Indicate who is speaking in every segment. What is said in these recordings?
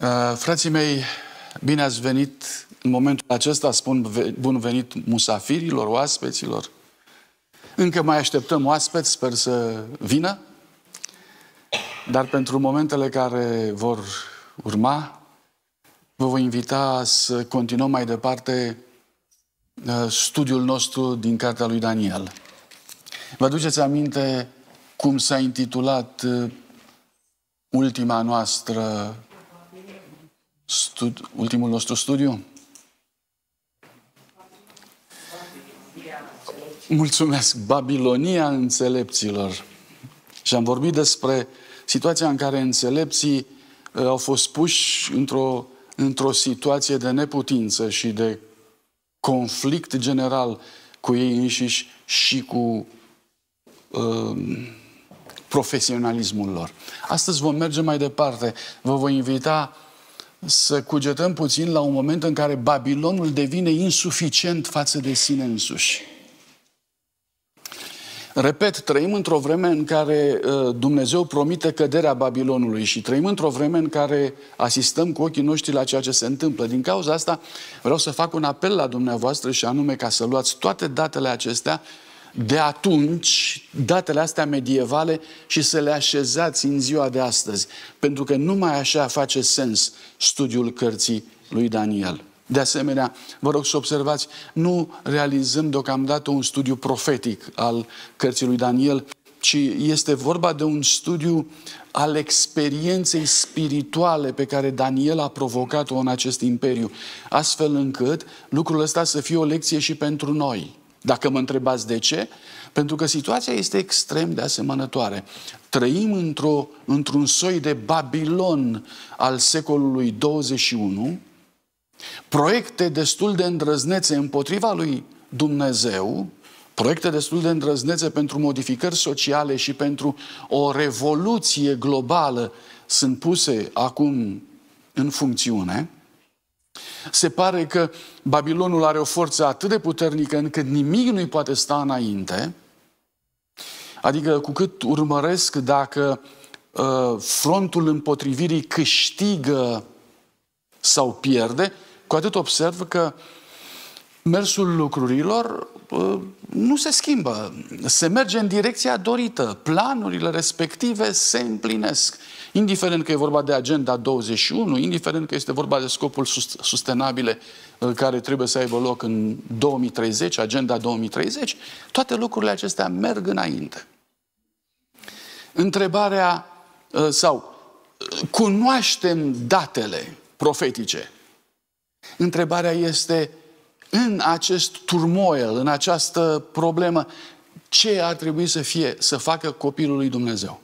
Speaker 1: Uh, frații mei, bine ați venit în momentul acesta, spun ve bun venit musafirilor, oaspeților. Încă mai așteptăm oaspeți, sper să vină, dar pentru momentele care vor urma, vă voi invita să continuăm mai departe uh, studiul nostru din cartea lui Daniel. Vă duceți aminte cum s-a intitulat uh, ultima noastră stud, ultimul nostru studiu. Mulțumesc! Babilonia înțelepților. Și am vorbit despre situația în care înțelepții uh, au fost puși într-o, într-o situație de neputință și de conflict general cu ei înșiși și cu uh, profesionalismul lor. Astăzi vom merge mai departe. Vă voi invita să cugetăm puțin la un moment în care Babilonul devine insuficient față de sine însuși. Repet, trăim într-o vreme în care uh, Dumnezeu promite căderea Babilonului și trăim într-o vreme în care asistăm cu ochii noștri la ceea ce se întâmplă. Din cauza asta vreau să fac un apel la dumneavoastră și anume ca să luați toate datele acestea de atunci, datele astea medievale și să le așezați în ziua de astăzi. Pentru că numai așa face sens studiul cărții lui Daniel. De asemenea, vă rog să observați, nu realizăm deocamdată un studiu profetic al cărții lui Daniel, ci este vorba de un studiu al experienței spirituale pe care Daniel a provocat-o în acest imperiu, astfel încât lucrul ăsta să fie o lecție și pentru noi. Dacă mă întrebați de ce, pentru că situația este extrem de asemănătoare. Trăim într-o, într-un soi de Babilon al secolului 21, proiecte destul de îndrăznețe împotriva lui Dumnezeu, proiecte destul de îndrăznețe pentru modificări sociale și pentru o revoluție globală sunt puse acum în funcțiune, se pare că Babilonul are o forță atât de puternică încât nimic nu-i poate sta înainte, adică cu cât urmăresc dacă uh, frontul împotrivirii câștigă sau pierde, cu atât observ că mersul lucrurilor uh, nu se schimbă. Se merge în direcția dorită. Planurile respective se împlinesc indiferent că e vorba de Agenda 21, indiferent că este vorba de scopul sustenabile uh, care trebuie să aibă loc în 2030, Agenda 2030, toate lucrurile acestea merg înainte. Întrebarea uh, sau uh, cunoaștem datele profetice. Întrebarea este în acest turmoil, în această problemă, ce ar trebui să fie, să facă copilul lui Dumnezeu?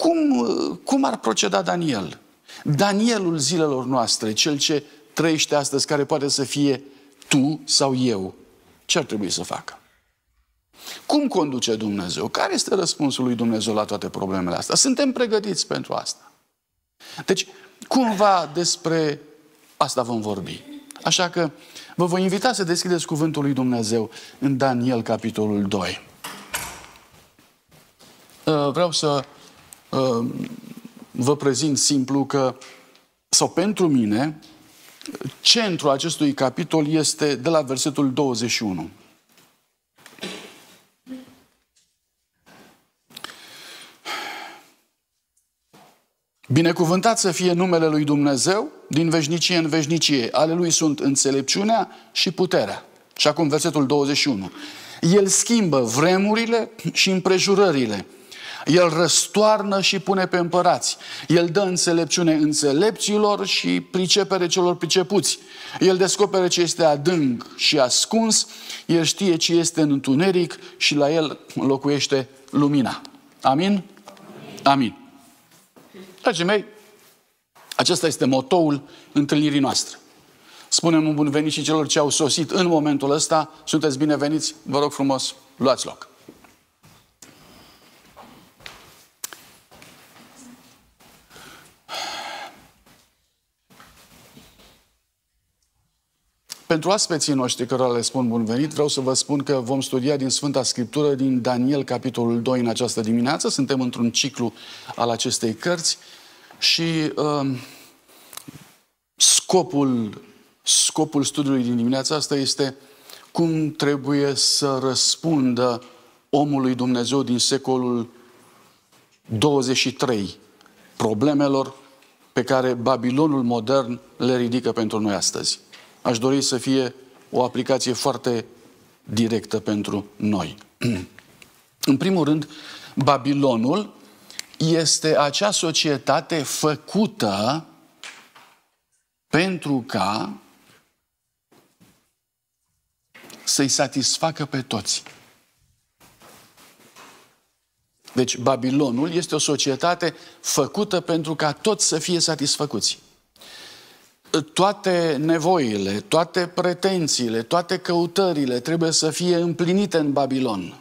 Speaker 1: Cum, cum ar proceda Daniel? Danielul zilelor noastre, cel ce trăiește astăzi, care poate să fie tu sau eu, ce ar trebui să facă? Cum conduce Dumnezeu? Care este răspunsul lui Dumnezeu la toate problemele astea? Suntem pregătiți pentru asta. Deci, cumva despre asta vom vorbi. Așa că vă voi invita să deschideți cuvântul lui Dumnezeu în Daniel, capitolul 2. Uh, vreau să Ehm, vă prezint simplu că, sau pentru mine, centrul acestui capitol este de la versetul 21. Binecuvântat să fie numele lui Dumnezeu din veșnicie în veșnicie. Ale lui sunt înțelepciunea și puterea. Și acum versetul 21. El schimbă vremurile și împrejurările el răstoarnă și pune pe împărați. El dă înțelepciune înțelepților și pricepere celor pricepuți. El descopere ce este adânc și ascuns, el știe ce este în întuneric și la el locuiește lumina. Amin? Amin. Dragii mei, acesta este motoul întâlnirii noastre. Spunem un bun venit și celor ce au sosit în momentul ăsta. Sunteți bineveniți, vă rog frumos, luați loc. Pentru aspeții noștri care le spun bun venit, vreau să vă spun că vom studia din Sfânta Scriptură, din Daniel, capitolul 2, în această dimineață. Suntem într-un ciclu al acestei cărți și uh, scopul, scopul studiului din dimineața asta este cum trebuie să răspundă omului Dumnezeu din secolul 23 problemelor pe care Babilonul modern le ridică pentru noi astăzi aș dori să fie o aplicație foarte directă pentru noi. În primul rând, Babilonul este acea societate făcută pentru ca să-i satisfacă pe toți. Deci Babilonul este o societate făcută pentru ca toți să fie satisfăcuți toate nevoile, toate pretențiile, toate căutările trebuie să fie împlinite în Babilon.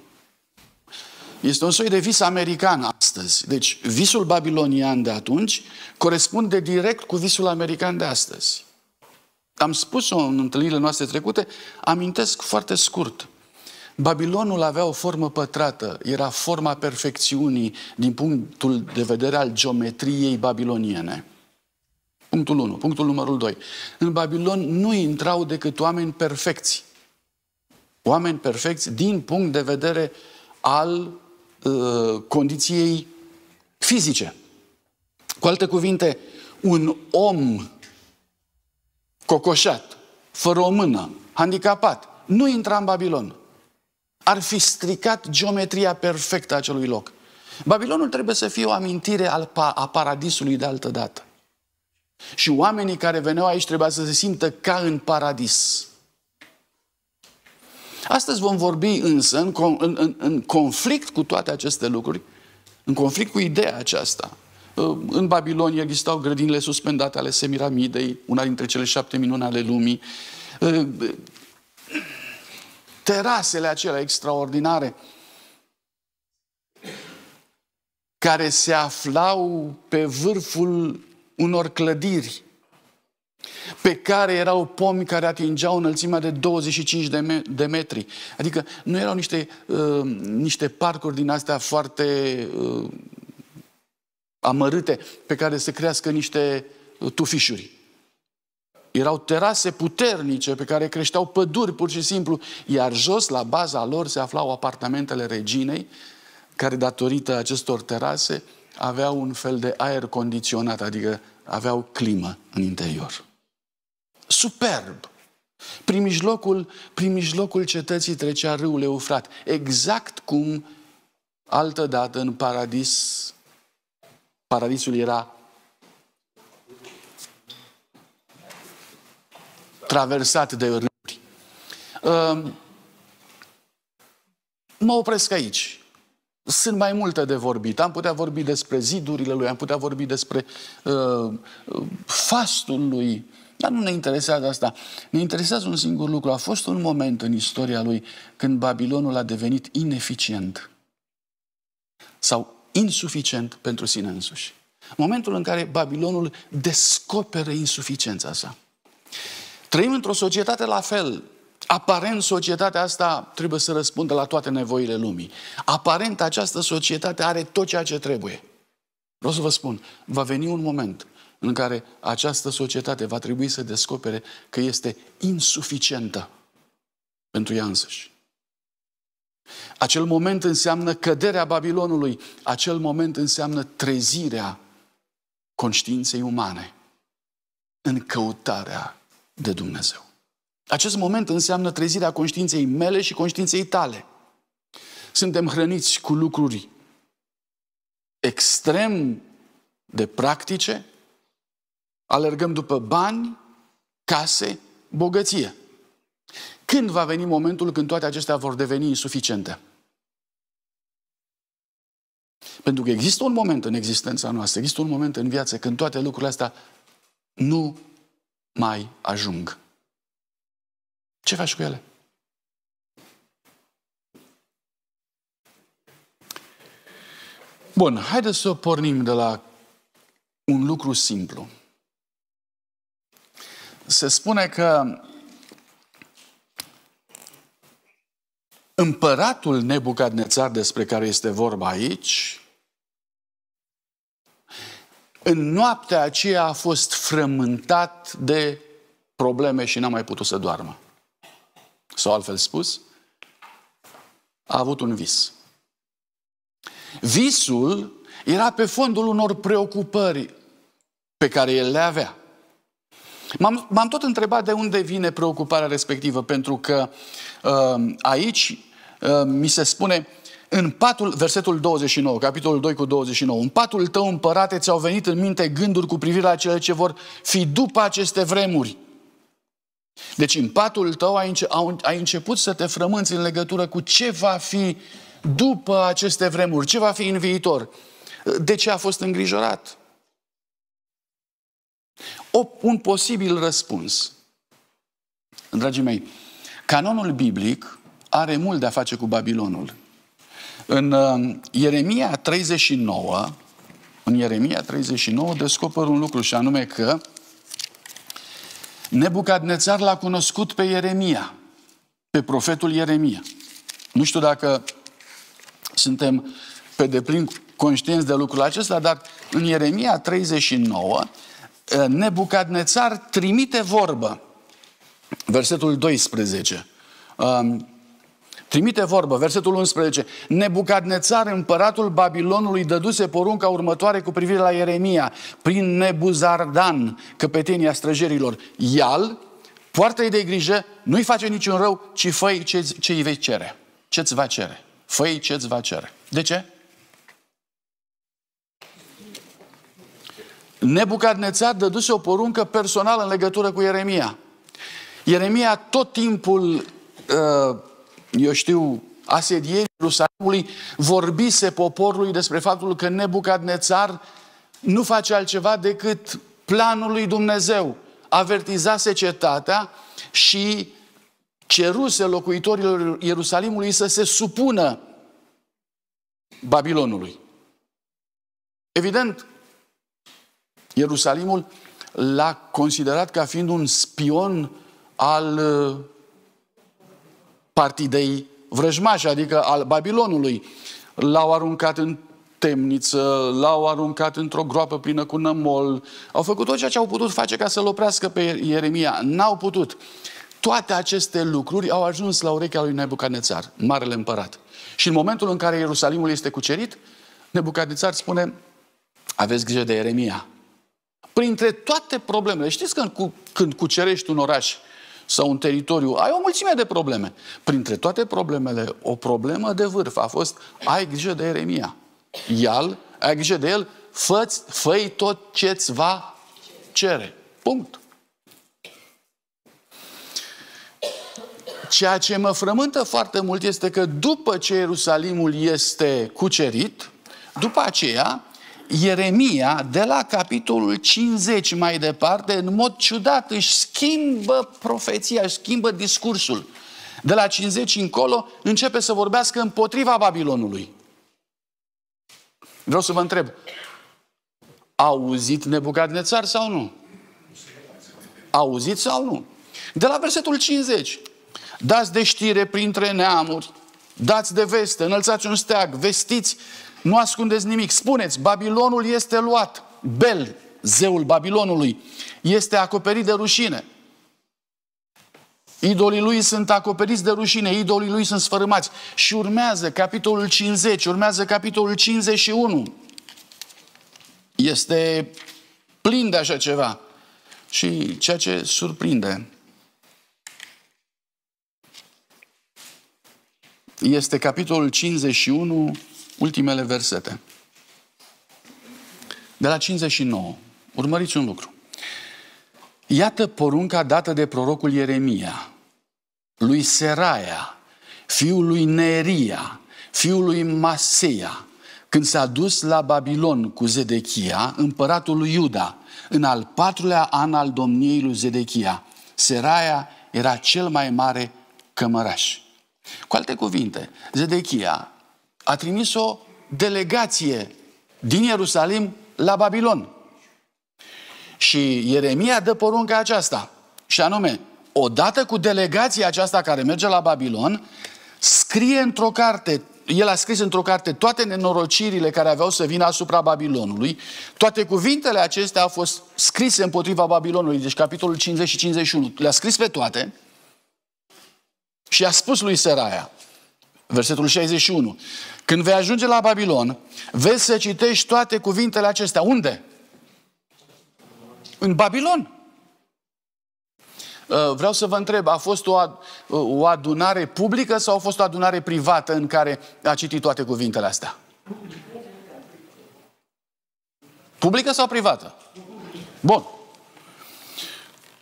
Speaker 1: Este un soi de vis american astăzi. Deci visul babilonian de atunci corespunde direct cu visul american de astăzi. Am spus-o în întâlnirile noastre trecute, amintesc foarte scurt. Babilonul avea o formă pătrată, era forma perfecțiunii din punctul de vedere al geometriei babiloniene. Punctul 1. Punctul numărul 2. În Babilon nu intrau decât oameni perfecți. Oameni perfecți din punct de vedere al uh, condiției fizice. Cu alte cuvinte, un om cocoșat, fără o mână, handicapat, nu intra în Babilon. Ar fi stricat geometria perfectă a acelui loc. Babilonul trebuie să fie o amintire al, a paradisului de altă dată. Și oamenii care veneau aici trebuia să se simtă ca în paradis. Astăzi vom vorbi însă în, în, în, în conflict cu toate aceste lucruri, în conflict cu ideea aceasta. Uh, în Babilonia existau grădinile suspendate ale Semiramidei, una dintre cele șapte minuni ale lumii. Uh, terasele acelea extraordinare care se aflau pe vârful unor clădiri pe care erau pomi care atingeau înălțimea de 25 de, me- de metri. Adică nu erau niște, uh, niște parcuri din astea foarte uh, amărâte pe care să crească niște uh, tufișuri. Erau terase puternice pe care creșteau păduri pur și simplu, iar jos, la baza lor, se aflau apartamentele reginei, care datorită acestor terase uh, aveau un fel de aer condiționat, adică aveau climă în interior. Superb! Prin mijlocul, prin mijlocul cetății trecea râul Eufrat, exact cum altădată în paradis, paradisul era traversat de râuri. Ehm, mă opresc aici. Sunt mai multe de vorbit. Am putea vorbi despre zidurile lui, am putea vorbi despre uh, uh, fastul lui. Dar nu ne interesează asta. Ne interesează un singur lucru. A fost un moment în istoria lui când Babilonul a devenit ineficient sau insuficient pentru sine însuși. Momentul în care Babilonul descoperă insuficiența sa. Trăim într-o societate la fel, Aparent, societatea asta trebuie să răspundă la toate nevoile lumii. Aparent, această societate are tot ceea ce trebuie. Vreau să vă spun, va veni un moment în care această societate va trebui să descopere că este insuficientă pentru ea însăși. Acel moment înseamnă căderea Babilonului, acel moment înseamnă trezirea conștiinței umane în căutarea de Dumnezeu. Acest moment înseamnă trezirea conștiinței mele și conștiinței tale. Suntem hrăniți cu lucruri extrem de practice, alergăm după bani, case, bogăție. Când va veni momentul când toate acestea vor deveni insuficiente? Pentru că există un moment în existența noastră, există un moment în viață când toate lucrurile astea nu mai ajung. Ce faci cu ele? Bun, haideți să pornim de la un lucru simplu. Se spune că împăratul Nebucadnețar despre care este vorba aici, în noaptea aceea a fost frământat de probleme și n-a mai putut să doarmă sau altfel spus, a avut un vis. Visul era pe fondul unor preocupări pe care el le avea. M-am, m-am tot întrebat de unde vine preocuparea respectivă, pentru că uh, aici uh, mi se spune în patul, versetul 29, capitolul 2 cu 29, în patul tău împărate ți-au venit în minte gânduri cu privire la cele ce vor fi după aceste vremuri. Deci în patul tău ai, înce- ai început să te frămânți în legătură cu ce va fi după aceste vremuri, ce va fi în viitor. De ce a fost îngrijorat? O, un posibil răspuns. Dragii mei, canonul biblic are mult de-a face cu Babilonul. În um, Ieremia 39, în Ieremia 39 descoper un lucru și anume că Nebucadnețar l-a cunoscut pe Ieremia, pe profetul Ieremia. Nu știu dacă suntem pe deplin conștienți de lucrul acesta, dar în Ieremia 39, eh, Nebucadnețar trimite vorbă. Versetul 12. Trimite vorbă, versetul 11. Nebucadnețar, împăratul Babilonului, dăduse porunca următoare cu privire la Ieremia, prin Nebuzardan, căpetenia străjerilor. Ial, poartă-i de grijă, nu-i face niciun rău, ci fă ce, ce îi vei cere. Ce-ți va cere? fă ce-ți va cere. De ce? Nebucadnețar dăduse o poruncă personală în legătură cu Ieremia. Ieremia tot timpul uh, eu știu, asedierii Ierusalimului vorbise poporului despre faptul că Nebucadnețar nu face altceva decât planul lui Dumnezeu. Avertizase cetatea și ceruse locuitorilor Ierusalimului să se supună Babilonului. Evident, Ierusalimul l-a considerat ca fiind un spion al partidei vrăjmași, adică al Babilonului. L-au aruncat în temniță, l-au aruncat într-o groapă plină cu nămol, au făcut tot ceea ce au putut face ca să-l oprească pe Ieremia. N-au putut. Toate aceste lucruri au ajuns la urechea lui Nebucanețar, marele împărat. Și în momentul în care Ierusalimul este cucerit, Nebucanețar spune, aveți grijă de Ieremia. Printre toate problemele, știți că când cucerești un oraș, sau un teritoriu, ai o mulțime de probleme. Printre toate problemele, o problemă de vârf a fost ai grijă de Eremia. Ial, ai grijă de el, fă fă tot ce-ți va cere. Punct. Ceea ce mă frământă foarte mult este că după ce Ierusalimul este cucerit, după aceea Ieremia, de la capitolul 50 mai departe, în mod ciudat își schimbă profeția, își schimbă discursul. De la 50 încolo începe să vorbească împotriva Babilonului. Vreau să vă întreb, a auzit Nebucadnețar sau nu? A auzit sau nu? De la versetul 50, dați de știre printre neamuri, dați de veste, înălțați un steag, vestiți nu ascundeți nimic. Spuneți, Babilonul este luat. Bel, zeul Babilonului, este acoperit de rușine. Idolii lui sunt acoperiți de rușine, idolii lui sunt sfărâmați. Și urmează capitolul 50, urmează capitolul 51. Este plin de așa ceva. Și ceea ce surprinde este capitolul 51, ultimele versete. De la 59. Urmăriți un lucru. Iată porunca dată de prorocul Ieremia, lui Seraia, fiul lui Neria, fiul lui Maseia, când s-a dus la Babilon cu Zedechia, împăratul lui Iuda, în al patrulea an al domniei lui Zedechia. Seraia era cel mai mare cămăraș. Cu alte cuvinte, Zedechia a trimis o delegație din Ierusalim la Babilon. Și Ieremia dă porunca aceasta, și anume, odată cu delegația aceasta care merge la Babilon, scrie într-o carte, el a scris într-o carte toate nenorocirile care aveau să vină asupra Babilonului, toate cuvintele acestea au fost scrise împotriva Babilonului, deci capitolul 50 și 51, le-a scris pe toate și a spus lui Seraia, versetul 61, când vei ajunge la Babilon, vezi să citești toate cuvintele acestea. Unde? În Babilon. Uh, vreau să vă întreb, a fost uh, o adunare publică sau a fost o adunare privată în care a citit toate cuvintele astea? Publică sau privată? Bun.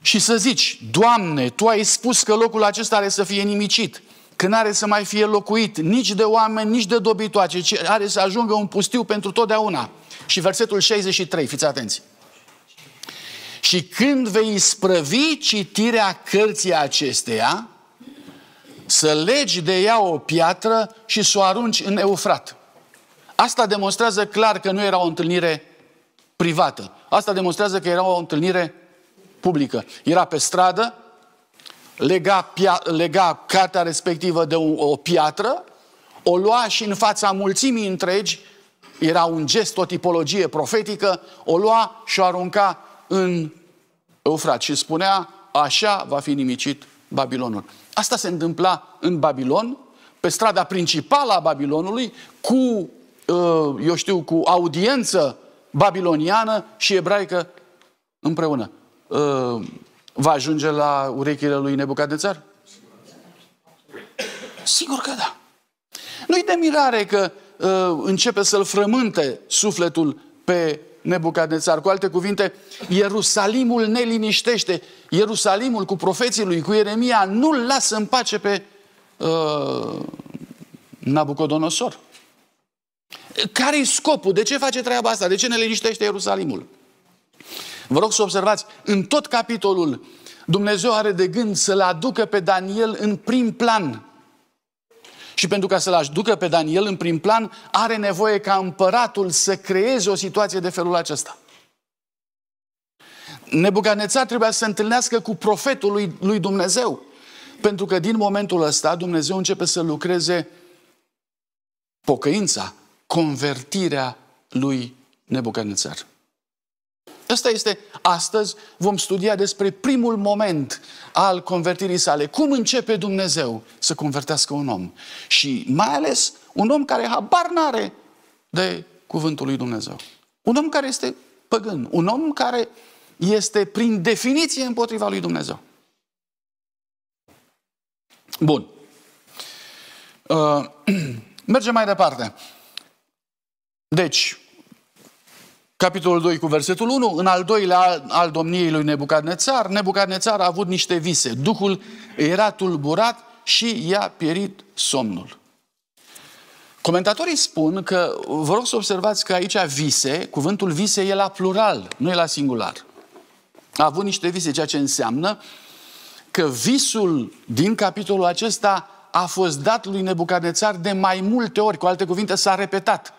Speaker 1: Și să zici, Doamne, Tu ai spus că locul acesta are să fie nimicit că are să mai fie locuit nici de oameni, nici de dobitoace, ci are să ajungă un pustiu pentru totdeauna. Și versetul 63, fiți atenți. Și când vei sprăvi citirea cărții acesteia, să legi de ea o piatră și să o arunci în Eufrat. Asta demonstrează clar că nu era o întâlnire privată. Asta demonstrează că era o întâlnire publică. Era pe stradă, lega, pia- lega cartea respectivă de o, o piatră, o lua și în fața mulțimii întregi, era un gest, o tipologie profetică, o lua și o arunca în Eufrat și spunea, așa va fi nimicit Babilonul. Asta se întâmpla în Babilon, pe strada principală a Babilonului, cu, uh, eu știu, cu audiență babiloniană și ebraică împreună. Uh, va ajunge la urechile lui Nebucadețar? Sigur că da. Nu-i de mirare că uh, începe să-l frământe sufletul pe Nebucadețar. Cu alte cuvinte, Ierusalimul ne liniștește. Ierusalimul cu profeții lui, cu Ieremia, nu-l lasă în pace pe uh, Nabucodonosor. Care-i scopul? De ce face treaba asta? De ce ne liniștește Ierusalimul? Vă rog să observați, în tot capitolul Dumnezeu are de gând să-l aducă pe Daniel în prim plan. Și pentru ca să-l aducă pe Daniel în prim plan, are nevoie ca împăratul să creeze o situație de felul acesta. Nebucaneța trebuia să se întâlnească cu profetul lui, lui Dumnezeu. Pentru că din momentul ăsta Dumnezeu începe să lucreze pocăința, convertirea lui Nebucanețar. Ăsta este, astăzi vom studia despre primul moment al convertirii sale. Cum începe Dumnezeu să convertească un om? Și mai ales un om care habar n-are de cuvântul lui Dumnezeu. Un om care este păgân, un om care este prin definiție împotriva lui Dumnezeu. Bun. Uh, mergem mai departe. Deci, capitolul 2 cu versetul 1, în al doilea al domniei lui Nebucadnețar, Nebucadnețar a avut niște vise. Duhul era tulburat și i-a pierit somnul. Comentatorii spun că, vă rog să observați că aici vise, cuvântul vise e la plural, nu e la singular. A avut niște vise, ceea ce înseamnă că visul din capitolul acesta a fost dat lui Nebucadnețar de mai multe ori, cu alte cuvinte s-a repetat.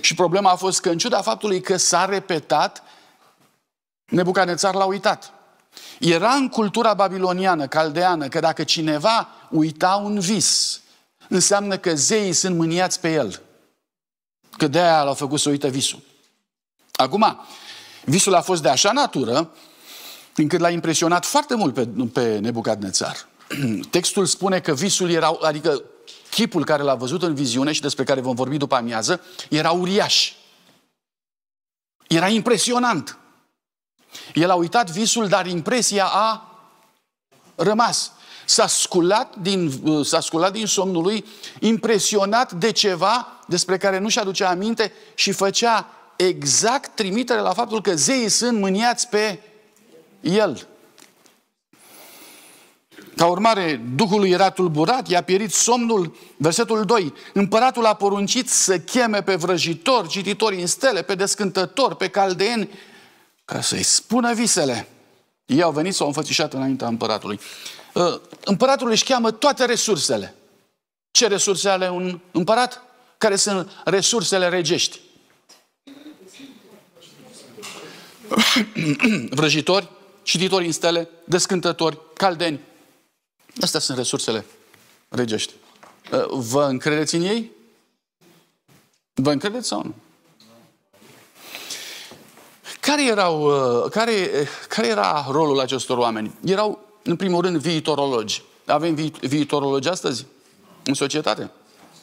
Speaker 1: Și problema a fost că în ciuda faptului că s-a repetat, Nebucanețar l-a uitat. Era în cultura babiloniană, caldeană, că dacă cineva uita un vis, înseamnă că zeii sunt mâniați pe el. Că de aia l-au făcut să uită visul. Acum, visul a fost de așa natură, încât l-a impresionat foarte mult pe, pe Nebucadnețar. Textul spune că visul era, adică Chipul care l-a văzut în viziune și despre care vom vorbi după amiază era uriaș. Era impresionant. El a uitat visul, dar impresia a rămas. S-a sculat din, s-a sculat din somnul lui, impresionat de ceva despre care nu și aducea aminte și făcea exact trimitere la faptul că zeii sunt mâniați pe el. Ca urmare, Duhul lui era tulburat, i-a pierit somnul. Versetul 2. Împăratul a poruncit să cheme pe vrăjitori, cititori în stele, pe descântători, pe caldeeni, ca să-i spună visele. Ei au venit, s-au înfățișat înaintea împăratului. Ă, împăratul își cheamă toate resursele. Ce resurse are un împărat? Care sunt resursele regești? Vrăjitori, cititori în stele, descântători, caldeni, Astea sunt resursele regești. Uh, vă încredeți în ei? Vă încredeți sau nu? Care, erau, uh, care, care era rolul acestor oameni? Erau, în primul rând, viitorologi. Avem vi viitorologi astăzi? În societate?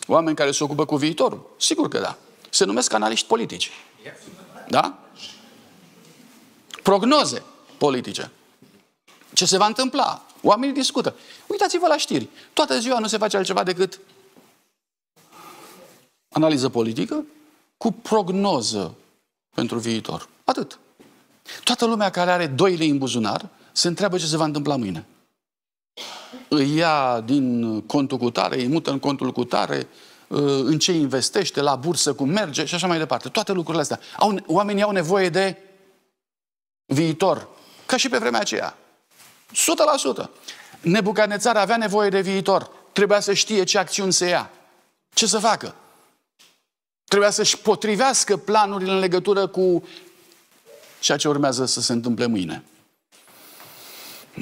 Speaker 1: Oameni care se ocupă cu viitorul? Sigur că da. Se numesc analiști politici. Da? Prognoze politice. Ce se va întâmpla? Oamenii discută. Uitați-vă la știri. Toată ziua nu se face altceva decât analiză politică cu prognoză pentru viitor. Atât. Toată lumea care are doi lei în buzunar se întreabă ce se va întâmpla mâine. Îi ia din contul cu tare, îi mută în contul cu tare, ă, în ce investește, la bursă, cum merge și așa mai departe. Toate lucrurile astea. oamenii au nevoie de viitor. Ca și pe vremea aceea. 100%. Nebucanețar avea nevoie de viitor. Trebuia să știe ce acțiuni să ia. Ce să facă? Trebuia să-și potrivească planurile în legătură cu ceea ce urmează să se întâmple mâine.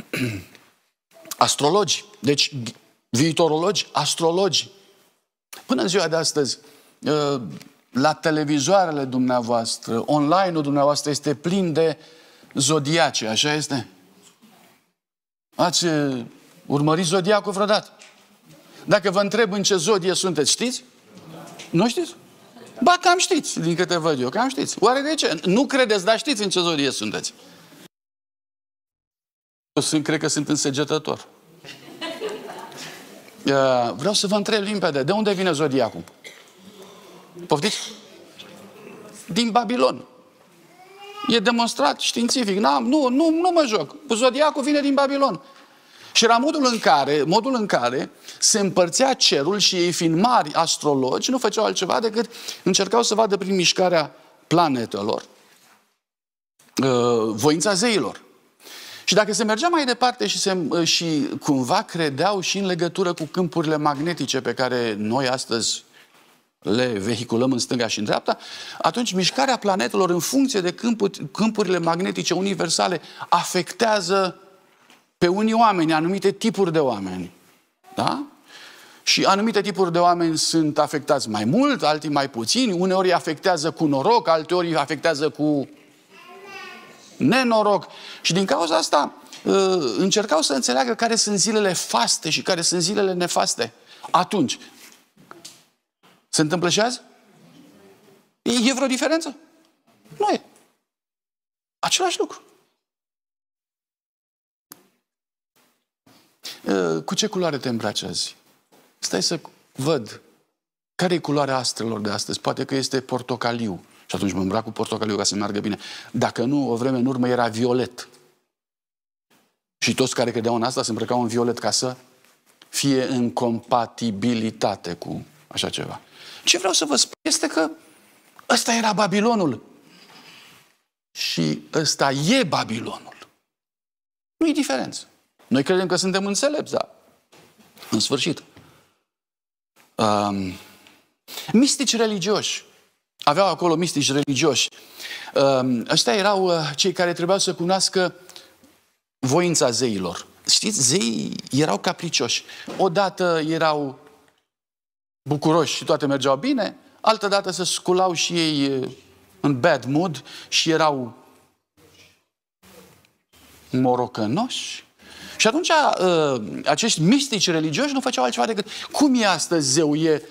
Speaker 1: Astrologi, deci viitorologi, astrologi. Până în ziua de astăzi, ă, la televizoarele dumneavoastră, online-ul dumneavoastră este plin de zodiace, așa este? Ați eh, urmărit zodiacul vreodată? Dacă vă întreb în ce zodie sunteți, știți? Nu știți? Ba, cam știți, din câte văd eu, cam știți. Oare de ce? Nu credeți, dar știți în ce zodie sunteți. Eu sunt, cred că sunt însegetător. Eh, vreau să vă întreb limpede, de unde vine zodiacul? Poftiți? Din Babilon. E demonstrat științific. N-am, nu, nu, nu mă joc. Zodiacul vine din Babilon. Și era modul în care, modul în care se împărțea cerul și ei fiind mari astrologi, nu făceau altceva decât încercau să vadă prin mișcarea planetelor uh, voința zeilor. Și dacă se mergea mai departe și, se, uh, și cumva credeau și în legătură cu câmpurile magnetice pe care noi astăzi le vehiculăm în stânga și în dreapta, atunci mișcarea planetelor în funcție de câmpurile magnetice universale afectează pe unii oameni, anumite tipuri de oameni. Da? Și anumite tipuri de oameni sunt afectați mai mult, alții mai puțini, uneori îi afectează cu noroc, alteori îi afectează cu nenoroc. Și din cauza asta uh, încercau să înțeleagă care sunt zilele faste și care sunt zilele nefaste. Atunci, se întâmplă și azi? E vreo diferență? Nu e. Același lucru. Cu ce culoare te îmbraci azi? Stai să văd. Care e culoarea astrelor de astăzi? Poate că este portocaliu. Și atunci mă îmbrac cu portocaliu ca să meargă bine. Dacă nu, o vreme în urmă era violet. Și toți care credeau în asta se îmbrăcau în violet ca să fie în compatibilitate cu așa ceva. Ce vreau să vă spun este că ăsta era Babilonul. Și ăsta e Babilonul. Nu-i diferență. Noi credem că suntem înțelepți, dar în sfârșit. Um, mistici religioși. Aveau acolo mistici religioși. Um, ăștia erau uh, cei care trebuiau să cunoască voința zeilor. Știți, zeii erau capricioși. Odată erau bucuroși și toate mergeau bine, altădată se sculau și ei în bad mood și erau morocănoși. Și atunci acești mistici religioși nu făceau altceva decât cum e astăzi zeu? E,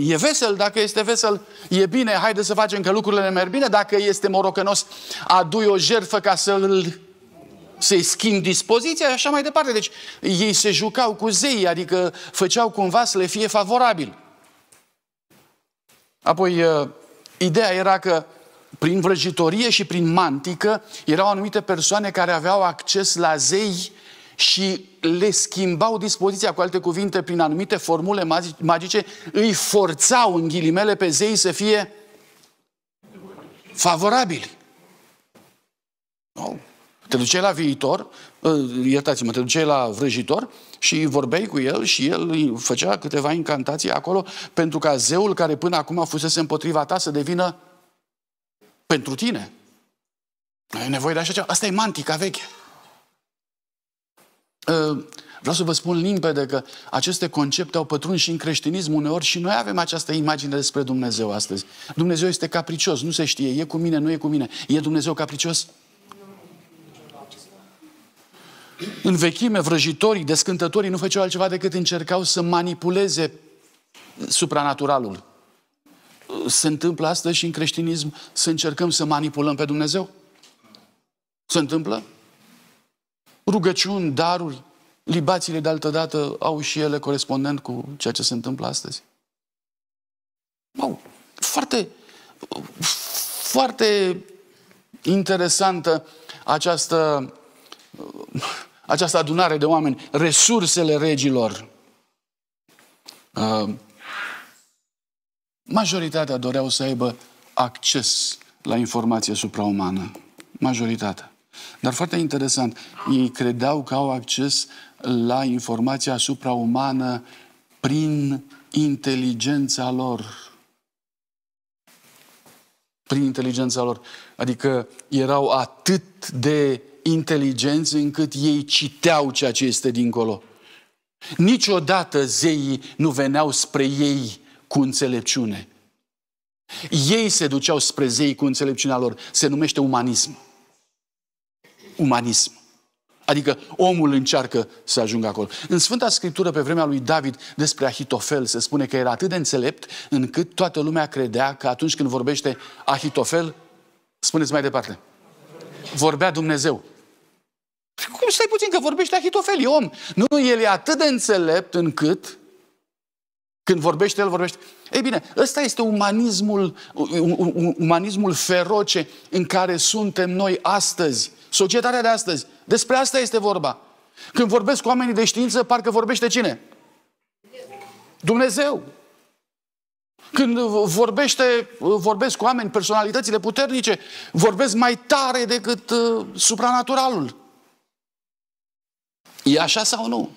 Speaker 1: e vesel? Dacă este vesel, e bine, haide să facem că lucrurile ne merg bine. Dacă este morocănos, adu o jertfă ca să îl să-i schimb dispoziția și așa mai departe. Deci ei se jucau cu zei, adică făceau cumva să le fie favorabil. Apoi, uh, ideea era că prin vrăjitorie și prin mantică erau anumite persoane care aveau acces la zei și le schimbau dispoziția, cu alte cuvinte, prin anumite formule magice, îi forțau, în ghilimele, pe zei să fie favorabili. Te duceai la viitor, iertați-mă, te duceai la vrăjitor și vorbeai cu el și el făcea câteva incantații acolo pentru ca zeul care până acum fusese împotriva ta să devină pentru tine. Ai nevoie de așa ceva. Asta e mantica veche. Ă, vreau să vă spun limpede că aceste concepte au pătruns și în creștinism uneori și noi avem această imagine despre Dumnezeu astăzi. Dumnezeu este capricios, nu se știe, e cu mine, nu e cu mine. E Dumnezeu capricios? În vechime, vrăjitorii, descântătorii nu făceau altceva decât încercau să manipuleze supranaturalul. Se întâmplă asta și în creștinism să încercăm să manipulăm pe Dumnezeu? Se întâmplă? Rugăciuni, daruri, libațiile de altă dată au și ele corespondent cu ceea ce se întâmplă astăzi. Wow, foarte, foarte interesantă această această adunare de oameni, resursele regilor. Uh, majoritatea doreau să aibă acces la informație supraumană. Majoritatea. Dar foarte interesant, ei credeau că au acces la informația supraumană prin inteligența lor. Prin inteligența lor. Adică erau atât de inteligenți încât ei citeau ceea ce este dincolo. Niciodată zeii nu veneau spre ei cu înțelepciune. Ei se duceau spre zei cu înțelepciunea lor. Se numește umanism. Umanism. Adică omul încearcă să ajungă acolo. În Sfânta Scriptură, pe vremea lui David, despre Ahitofel, se spune că era atât de înțelept încât toată lumea credea că atunci când vorbește Ahitofel, spuneți mai departe, vorbea Dumnezeu. Păi cum stai puțin că vorbește Ahitofel, om. Nu, nu, el e atât de înțelept încât când vorbește, el vorbește. Ei bine, ăsta este umanismul, umanismul feroce în care suntem noi astăzi. Societatea de astăzi. Despre asta este vorba. Când vorbesc cu oamenii de știință, parcă vorbește cine? Dumnezeu. Când vorbește, vorbesc cu oameni, personalitățile puternice, vorbesc mai tare decât uh, supranaturalul. E așa sau nu?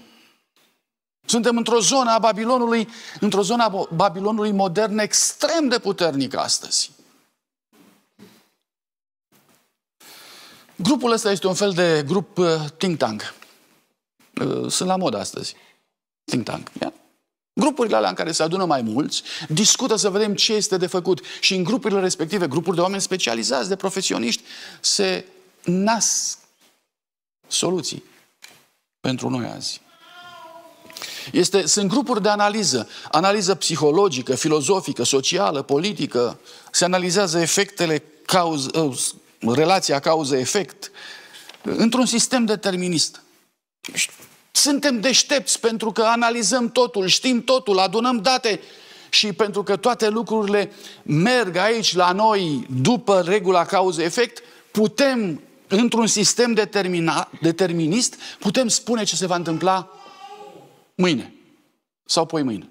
Speaker 1: Suntem într-o zonă a Babilonului, într-o zonă a Babilonului modern extrem de puternică astăzi. Grupul ăsta este un fel de grup uh, think tank. Uh, sunt la mod astăzi. Think tank. Yeah? Grupurile alea în care se adună mai mulți, discută să vedem ce este de făcut. Și în grupurile respective, grupuri de oameni specializați, de profesioniști, se nasc soluții pentru noi azi. Este, sunt grupuri de analiză, analiză psihologică, filozofică, socială, politică. Se analizează efectele, cauz, uh, relația cauză-efect uh, într-un sistem determinist. Suntem deștepți pentru că analizăm totul, știm totul, adunăm date și pentru că toate lucrurile merg aici la noi după regula cauză-efect, putem într-un sistem determina, determinist, putem spune ce se va întâmpla mâine sau poi mâine.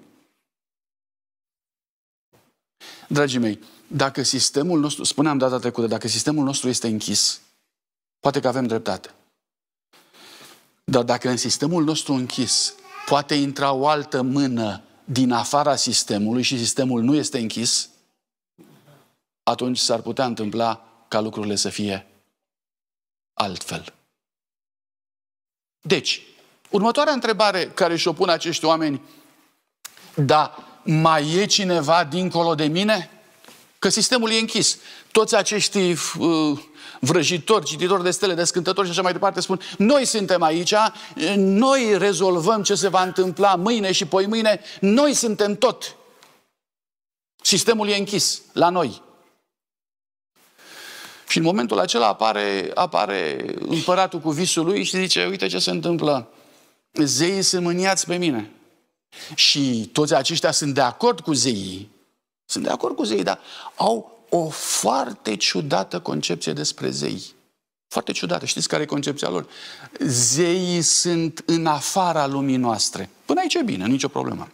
Speaker 1: Dragii mei, dacă sistemul nostru, spuneam data trecută, dacă sistemul nostru este închis, poate că avem dreptate. Dar dacă în sistemul nostru închis poate intra o altă mână din afara sistemului și sistemul nu este închis, atunci s-ar putea întâmpla ca lucrurile să fie altfel. Deci, următoarea întrebare care își opun acești oameni, da, mai e cineva dincolo de mine? Că sistemul e închis. Toți acești uh, vrăjitori, cititori de stele, descântători și așa mai departe spun noi suntem aici, noi rezolvăm ce se va întâmpla mâine și mâine. noi suntem tot. Sistemul e închis la noi. Și în momentul acela apare, apare împăratul cu visul lui și zice, uite ce se întâmplă. Zeii sunt mâniați pe mine. Și toți aceștia sunt de acord cu zeii. Sunt de acord cu zeii, dar au o foarte ciudată concepție despre zei. Foarte ciudată. Știți care e concepția lor? Zeii sunt în afara lumii noastre. Până aici e bine, nicio problemă.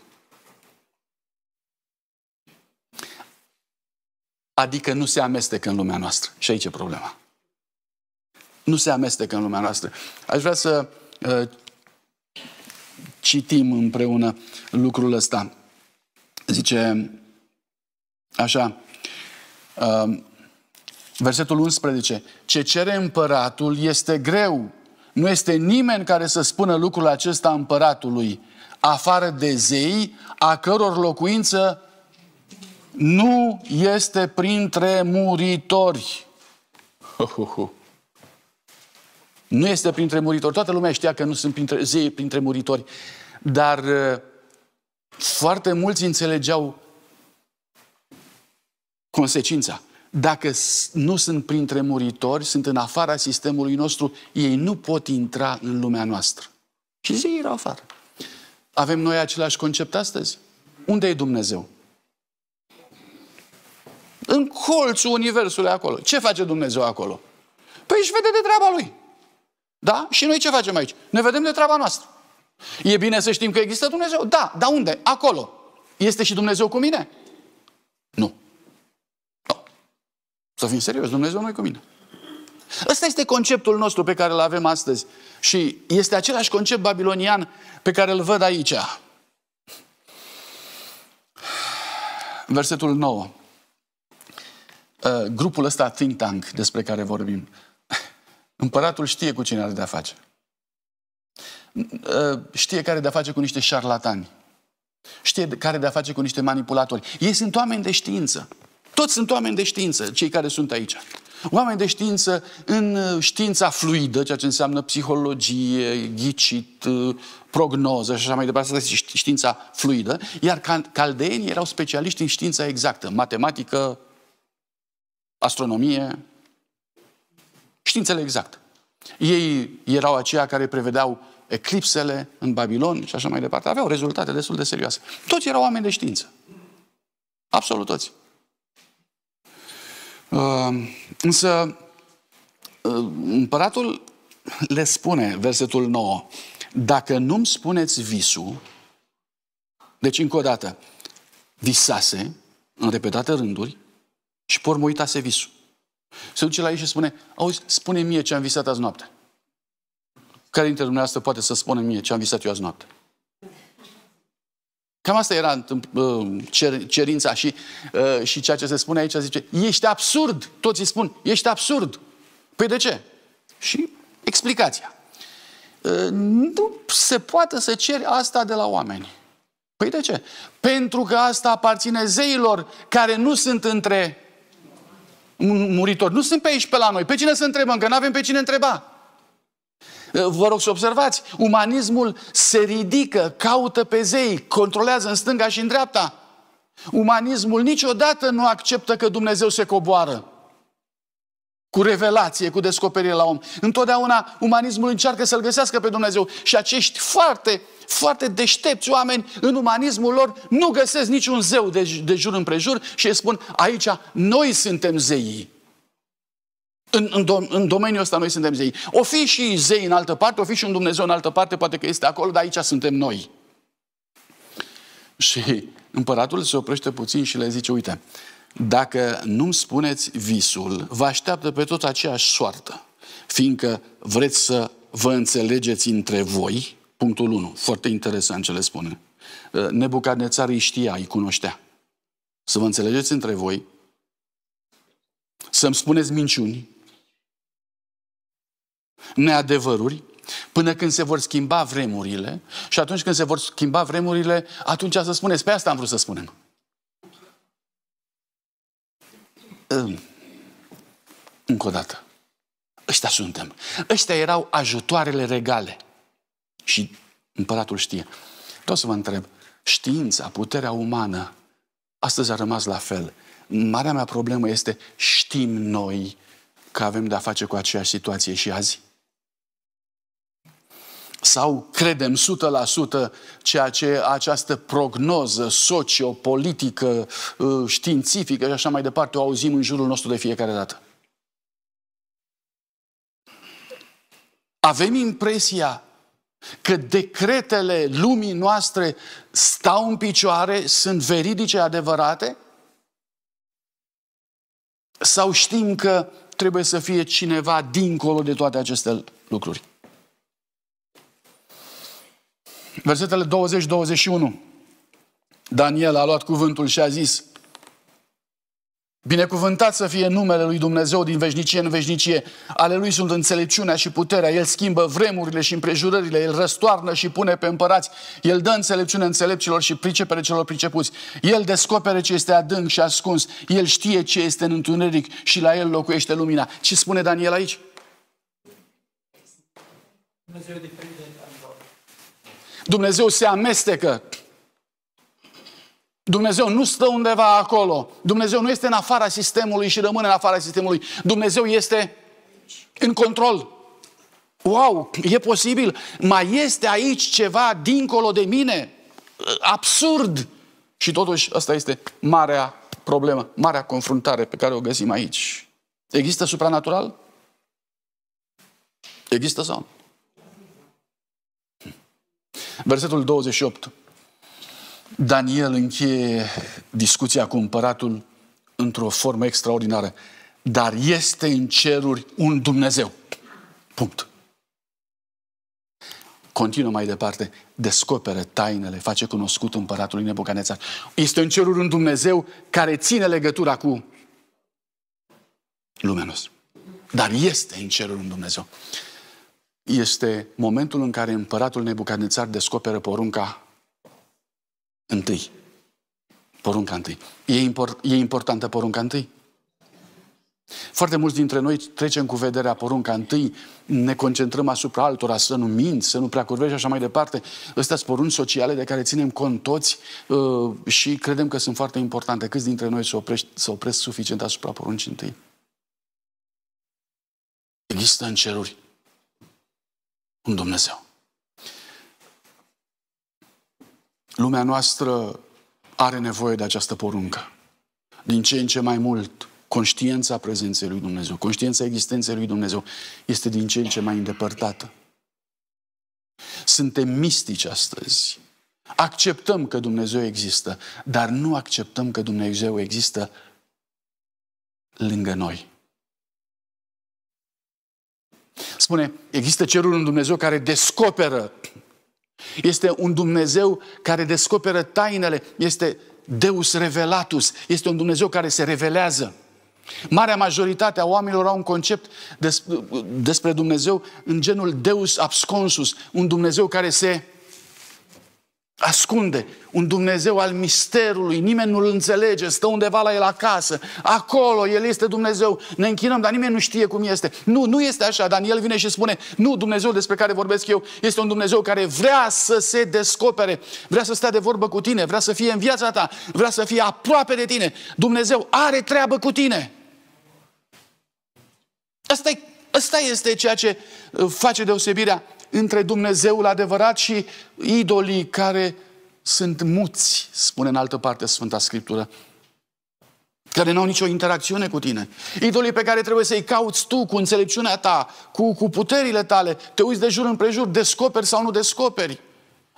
Speaker 1: Adică nu se amestecă în lumea noastră. Și aici e problema. Nu se amestecă în lumea noastră. Aș vrea să uh, citim împreună lucrul ăsta. Zice așa, uh, versetul 11, ce cere împăratul este greu. Nu este nimeni care să spună lucrul acesta împăratului, afară de zei, a căror locuință nu este printre muritori. Nu este printre muritori. Toată lumea știa că nu sunt printre, zei printre muritori. Dar uh, foarte mulți înțelegeau consecința. Dacă nu sunt printre muritori, sunt în afara sistemului nostru, ei nu pot intra în lumea noastră. Și zei erau afară. Avem noi același concept astăzi? Unde e Dumnezeu? în colțul universului acolo. Ce face Dumnezeu acolo? Păi își vede de treaba lui. Da? Și noi ce facem aici? Ne vedem de treaba noastră. E bine să știm că există Dumnezeu? Da, dar unde? Acolo. Este și Dumnezeu cu mine? Nu. nu. Să fim serios, Dumnezeu nu e cu mine. Ăsta este conceptul nostru pe care îl avem astăzi. Și este același concept babilonian pe care îl văd aici. Versetul 9. Uh, grupul ăsta think tank despre care vorbim, împăratul știe cu cine are de-a face. Uh, știe care de-a face cu niște șarlatani. Știe care de-a face cu niște manipulatori. Ei sunt oameni de știință. Toți sunt oameni de știință, cei care sunt aici. Oameni de știință în uh, știința fluidă, ceea ce înseamnă psihologie, ghicit, prognoză și așa mai departe, asta este știința fluidă, iar caldeenii erau specialiști în știința exactă, matematică, astronomie, științele exacte. Ei erau aceia care prevedeau eclipsele în Babilon și așa mai departe. Aveau rezultate destul de serioase. Toți erau oameni de știință. Absolut toți. Uh, însă uh, împăratul le spune, versetul 9, dacă nu-mi spuneți visul, deci încă o dată, visase, în repetate rânduri, și pe mă uitase visul. Se duce la ei și spune, auzi, spune mie ce am visat azi noapte. Care dintre dumneavoastră poate să spună mie ce am visat eu azi noapte? Cam asta era cerința și, ă, și ceea ce se spune aici, zice, ești absurd, toți îi spun, ești absurd. Păi de ce? Și explicația. Ă, nu se poate să ceri asta de la oameni. Păi de ce? Pentru că asta aparține zeilor care nu sunt între muritori. Nu sunt pe aici, pe la noi. Pe cine să întrebăm? Că nu avem pe cine întreba. Vă rog să observați, umanismul se ridică, caută pe zei, controlează în stânga și în dreapta. Umanismul niciodată nu acceptă că Dumnezeu se coboară cu revelație, cu descoperire la om. Întotdeauna umanismul încearcă să-L găsească pe Dumnezeu și acești foarte, foarte deștepți oameni în umanismul lor nu găsesc niciun zeu de, de jur împrejur și îi spun aici noi suntem zeii. În, în, dom- în domeniul ăsta noi suntem zei. O fi și zei în altă parte, o fi și un Dumnezeu în altă parte, poate că este acolo, dar aici suntem noi. Și împăratul se oprește puțin și le zice, uite, dacă nu-mi spuneți visul, vă așteaptă pe tot aceeași soartă, fiindcă vreți să vă înțelegeți între voi, punctul 1, foarte interesant ce le spune. Uh, Nebucadnețar îi știa, îi cunoștea. Să vă înțelegeți între voi, să-mi spuneți minciuni, neadevăruri, până când se vor schimba vremurile și atunci când se vor schimba vremurile, atunci să spuneți, pe asta am vrut să spunem. Încă o dată. Ăștia suntem. Ăștia erau ajutoarele regale. Și împăratul știe. Vreau să vă întreb. Știința, puterea umană, astăzi a rămas la fel. Marea mea problemă este știm noi că avem de-a face cu aceeași situație și azi? sau credem 100% ceea ce această prognoză sociopolitică, uh, științifică și așa mai departe o auzim în jurul nostru de fiecare dată? Avem impresia că decretele lumii noastre stau în picioare, sunt veridice, adevărate? Sau știm că trebuie să fie cineva dincolo de toate aceste lucruri? Versetele 20-21. Daniel a luat cuvântul și a zis, Binecuvântat să fie numele lui Dumnezeu din veșnicie în veșnicie. Ale lui sunt înțelepciunea și puterea. El schimbă vremurile și împrejurările. El răstoarnă și pune pe împărați. El dă înțelepciune înțelepților și pricepere celor pricepuți. El descopere ce este adânc și ascuns. El știe ce este în întuneric și la el locuiește lumina. Ce spune Daniel aici? Dumnezeu Dumnezeu se amestecă. Dumnezeu nu stă undeva acolo. Dumnezeu nu este în afara sistemului și rămâne în afara sistemului. Dumnezeu este în control. Wow, e posibil. Mai este aici ceva dincolo de mine? Absurd! Și totuși, asta este marea problemă, marea confruntare pe care o găsim aici. Există supranatural? Există sau nu? Versetul 28. Daniel încheie discuția cu împăratul într-o formă extraordinară. Dar este în ceruri un Dumnezeu. Punct. Continuă mai departe, descoperă tainele, face cunoscut împăratul Nebucanețar. Este în ceruri un Dumnezeu care ține legătura cu lumea noastră. Dar este în ceruri un Dumnezeu este momentul în care împăratul Nebucadnețar descoperă porunca întâi. Porunca întâi. E, import, e importantă porunca întâi? Foarte mulți dintre noi trecem cu vederea porunca întâi, ne concentrăm asupra altora, să nu minți, să nu prea curvești și așa mai departe. Ăstea sunt porunci sociale de care ținem cont toți uh, și credem că sunt foarte importante. Câți dintre noi se, opresc, se opresc suficient asupra poruncii întâi? Există în ceruri cum Dumnezeu. Lumea noastră are nevoie de această poruncă. Din ce în ce mai mult, conștiința prezenței lui Dumnezeu, conștiința existenței lui Dumnezeu este din ce în ce mai îndepărtată. Suntem mistici astăzi. Acceptăm că Dumnezeu există, dar nu acceptăm că Dumnezeu există lângă noi. Spune, există cerul un Dumnezeu care descoperă. Este un Dumnezeu care descoperă tainele. Este Deus Revelatus. Este un Dumnezeu care se revelează. Marea majoritate a oamenilor au un concept despre Dumnezeu în genul Deus absconsus, un Dumnezeu care se ascunde un Dumnezeu al misterului, nimeni nu-L înțelege, stă undeva la El acasă, acolo El este Dumnezeu, ne închinăm, dar nimeni nu știe cum este. Nu, nu este așa, Daniel vine și spune, nu, Dumnezeu despre care vorbesc eu este un Dumnezeu care vrea să se descopere, vrea să stea de vorbă cu tine, vrea să fie în viața ta, vrea să fie aproape de tine. Dumnezeu are treabă cu tine. Asta, asta este ceea ce uh, face deosebirea între Dumnezeul adevărat și idolii care sunt muți, spune în altă parte Sfânta Scriptură, care n-au nicio interacțiune cu tine. Idolii pe care trebuie să-i cauți tu cu înțelepciunea ta, cu, cu puterile tale, te uiți de jur împrejur, descoperi sau nu descoperi.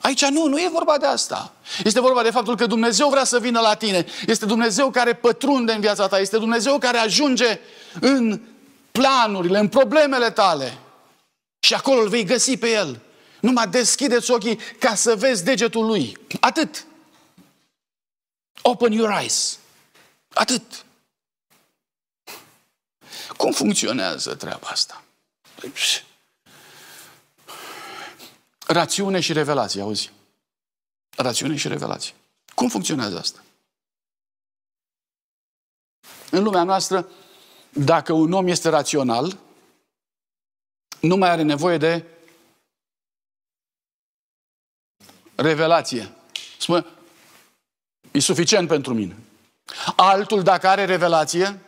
Speaker 1: Aici nu, nu e vorba de asta. Este vorba de faptul că Dumnezeu vrea să vină la tine. Este Dumnezeu care pătrunde în viața ta. Este Dumnezeu care ajunge în planurile, în problemele tale. Și acolo îl vei găsi pe el. Numai deschideți ochii ca să vezi degetul lui. Atât. Open your eyes. Atât. Cum funcționează treaba asta? Păi, Rațiune și revelație, auzi? Rațiune și revelație. Cum funcționează asta? În lumea noastră, dacă un om este rațional, nu mai are nevoie de revelație. Spune, e suficient pentru mine. Altul, dacă are revelație,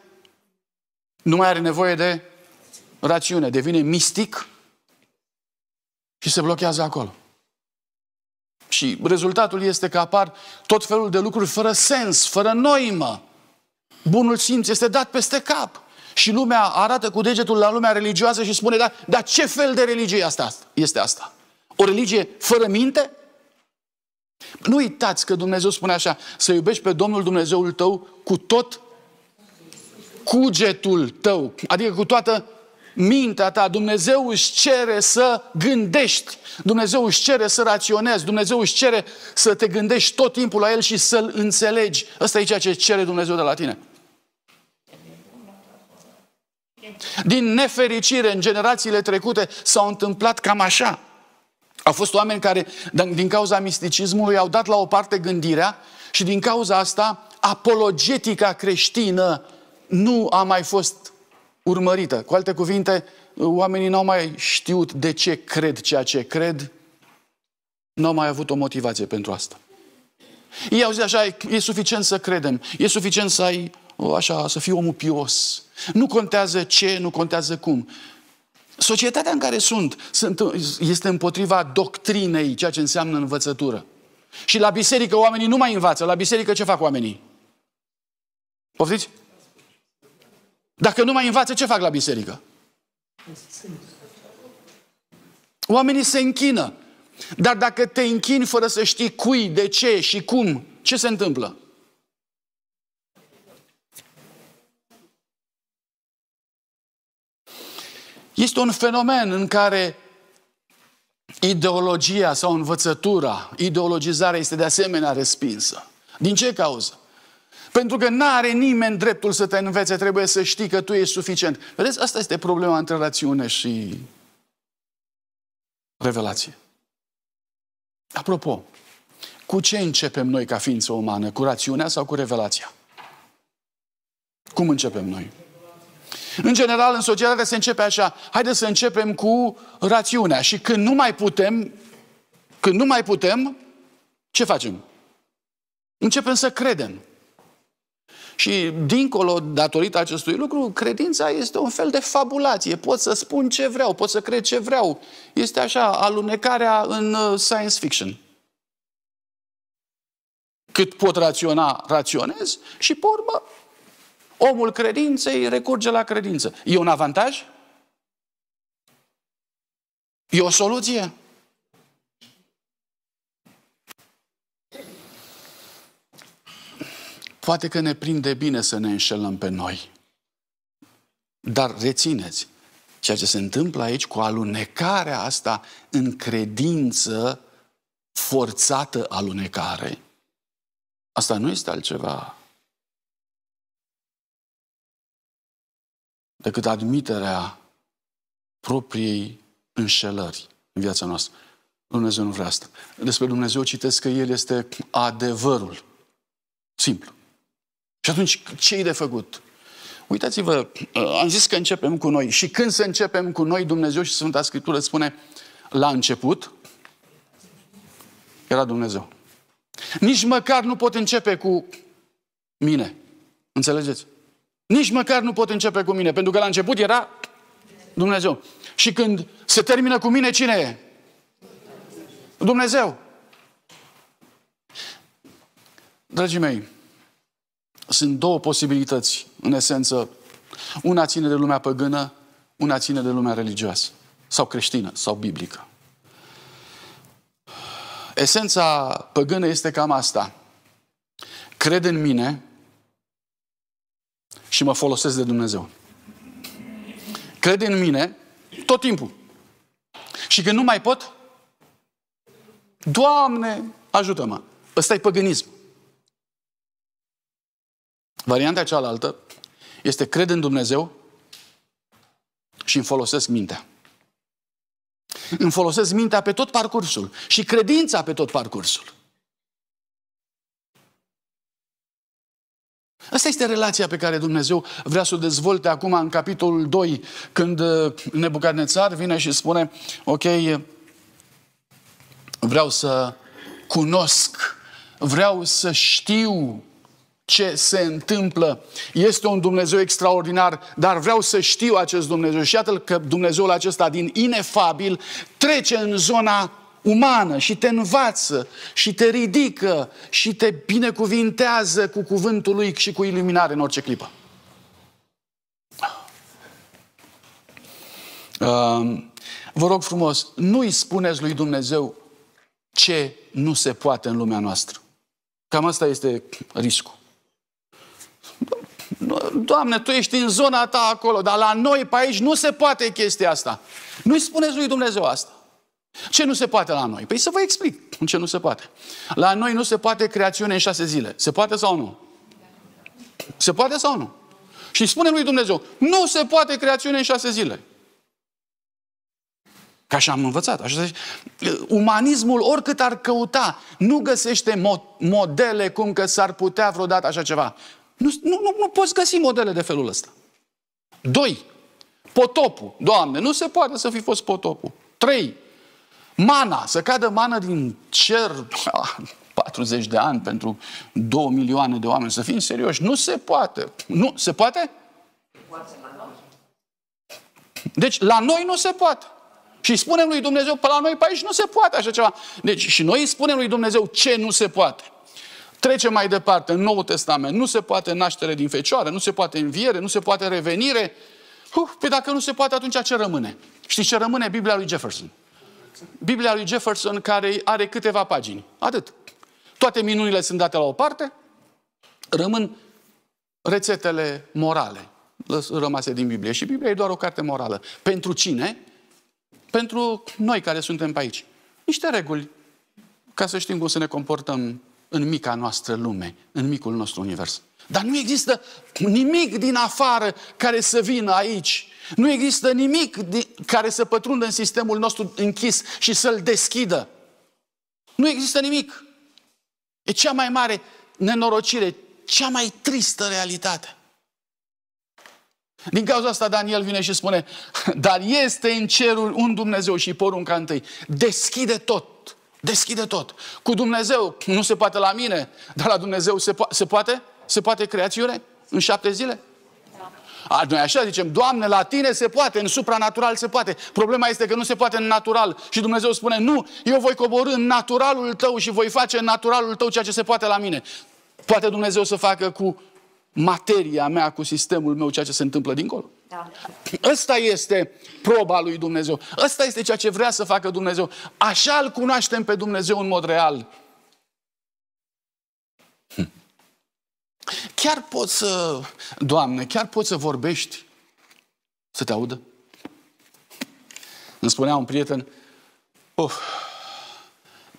Speaker 1: nu mai are nevoie de rațiune, devine mistic și se blochează acolo. Și rezultatul este că apar tot felul de lucruri fără sens, fără noimă. Bunul simț este dat peste cap și lumea arată cu degetul la lumea religioasă și spune, da, dar ce fel de religie asta este asta? O religie fără minte? Nu uitați că Dumnezeu spune așa, să iubești pe Domnul Dumnezeul tău cu tot cugetul tău, adică cu toată mintea ta. Dumnezeu își cere să gândești, Dumnezeu își cere să raționezi, Dumnezeu își cere să te gândești tot timpul la El și să-L înțelegi. Asta e ceea ce cere Dumnezeu de la tine. Din nefericire, în generațiile trecute s-au întâmplat cam așa. Au fost oameni care, din cauza misticismului, au dat la o parte gândirea și din cauza asta apologetica creștină nu a mai fost urmărită. Cu alte cuvinte, oamenii n-au mai știut de ce cred ceea ce cred, n-au mai avut o motivație pentru asta. Ei au zis așa, e suficient să credem, e suficient să ai, așa, să fii omul pios, nu contează ce, nu contează cum. Societatea în care sunt, sunt este împotriva doctrinei, ceea ce înseamnă învățătură. Și la biserică oamenii nu mai învață. La biserică ce fac oamenii? Poftiți? Dacă nu mai învață, ce fac la biserică? Oamenii se închină. Dar dacă te închini fără să știi cui, de ce și cum, ce se întâmplă? Este un fenomen în care ideologia sau învățătura, ideologizarea este de asemenea respinsă. Din ce cauză? Pentru că nu are nimeni dreptul să te învețe, trebuie să știi că tu ești suficient. Vedeți, asta este problema între rațiune și revelație. Apropo, cu ce începem noi ca ființă umană? Cu rațiunea sau cu revelația? Cum începem noi? În general, în societate se începe așa. Haideți să începem cu rațiunea. Și când nu mai putem, când nu mai putem, ce facem? Începem să credem. Și dincolo, datorită acestui lucru, credința este un fel de fabulație. Pot să spun ce vreau, pot să cred ce vreau. Este așa, alunecarea în uh, science fiction. Cât pot raționa, raționez și, pe urmă, Omul credinței recurge la credință. E un avantaj? E o soluție? Poate că ne prinde bine să ne înșelăm pe noi. Dar rețineți, ceea ce se întâmplă aici cu alunecarea asta în credință forțată alunecare, asta nu este altceva decât admiterea propriei înșelări în viața noastră. Dumnezeu nu vrea asta. Despre Dumnezeu citesc că El este adevărul. Simplu. Și atunci, ce e de făcut? Uitați-vă, uh, am zis că începem cu noi. Și când să începem cu noi, Dumnezeu și Sfânta Scriptură spune, la început era Dumnezeu. Nici măcar nu pot începe cu mine. Înțelegeți? Nici măcar nu pot începe cu mine, pentru că la început era Dumnezeu. Și când se termină cu mine, cine e? Dumnezeu. Dragii mei, sunt două posibilități, în esență. Una ține de lumea păgână, una ține de lumea religioasă, sau creștină, sau biblică. Esența păgână este cam asta. Cred în mine, și mă folosesc de Dumnezeu. Crede în mine tot timpul. Și când nu mai pot, Doamne, ajută-mă. Ăsta e păgânism. Varianta cealaltă este cred în Dumnezeu și îmi folosesc mintea. Îmi folosesc mintea pe tot parcursul și credința pe tot parcursul. Asta este relația pe care Dumnezeu vrea să o dezvolte acum în capitolul 2, când uh, Nebucadnețar vine și spune, ok, vreau să cunosc, vreau să știu ce se întâmplă. Este un Dumnezeu extraordinar, dar vreau să știu acest Dumnezeu. Și iată că Dumnezeul acesta din inefabil trece în zona umană și te învață și te ridică și te binecuvintează cu cuvântul lui și cu iluminare în orice clipă. Um, vă rog frumos, nu-i spuneți lui Dumnezeu ce nu se poate în lumea noastră. Cam asta este riscul. Doamne, Tu ești în zona Ta acolo, dar la noi pe aici nu se poate chestia asta. Nu-i spuneți lui Dumnezeu asta. Ce nu se poate la noi? Păi să vă explic ce nu se poate. La noi nu se poate creațiune în șase zile. Se poate sau nu? Se poate sau nu? Și spune lui Dumnezeu, nu se poate creațiune în șase zile. Ca așa am învățat. Așa zice. Umanismul, oricât ar căuta, nu găsește mo- modele cum că s-ar putea vreodată așa ceva. Nu, nu, nu, nu poți găsi modele de felul ăsta. Doi, potopul. Doamne, nu se poate să fi fost potopul. Trei, Mana, să cadă mana din cer 40 de ani pentru 2 milioane de oameni. Să fim serioși, nu se poate. Nu, se poate? Deci la noi nu se poate. Și spunem lui Dumnezeu, pe la noi pe aici nu se poate așa ceva. Deci și noi spunem lui Dumnezeu ce nu se poate. Trecem mai departe, în Noul Testament, nu se poate naștere din fecioară, nu se poate înviere, nu se poate revenire. Uh, păi dacă nu se poate, atunci ce rămâne? Știți ce rămâne? Biblia lui Jefferson. Biblia lui Jefferson, care are câteva pagini. Atât. Toate minunile sunt date la o parte, rămân rețetele morale rămase din Biblie. Și Biblia e doar o carte morală. Pentru cine? Pentru noi care suntem pe aici. Niște reguli ca să știm cum să ne comportăm în mica noastră lume, în micul nostru univers. Dar nu există nimic din afară care să vină aici nu există nimic care să pătrundă în sistemul nostru închis și să-l deschidă. Nu există nimic. E cea mai mare nenorocire, cea mai tristă realitate. Din cauza asta Daniel vine și spune, dar este în cerul un Dumnezeu și porunca întâi. Deschide tot, deschide tot. Cu Dumnezeu nu se poate la mine, dar la Dumnezeu se, po- se poate? Se poate creațiune în șapte zile? Noi așa zicem, Doamne, la tine se poate, în supranatural se poate. Problema este că nu se poate în natural. Și Dumnezeu spune, nu, eu voi coborâ în naturalul tău și voi face în naturalul tău ceea ce se poate la mine. Poate Dumnezeu să facă cu materia mea, cu sistemul meu, ceea ce se întâmplă dincolo. Da. este proba lui Dumnezeu. Ăsta este ceea ce vrea să facă Dumnezeu. Așa îl cunoaștem pe Dumnezeu în mod real. Chiar poți să, Doamne, chiar poți să vorbești să te audă? Îmi spunea un prieten, uf,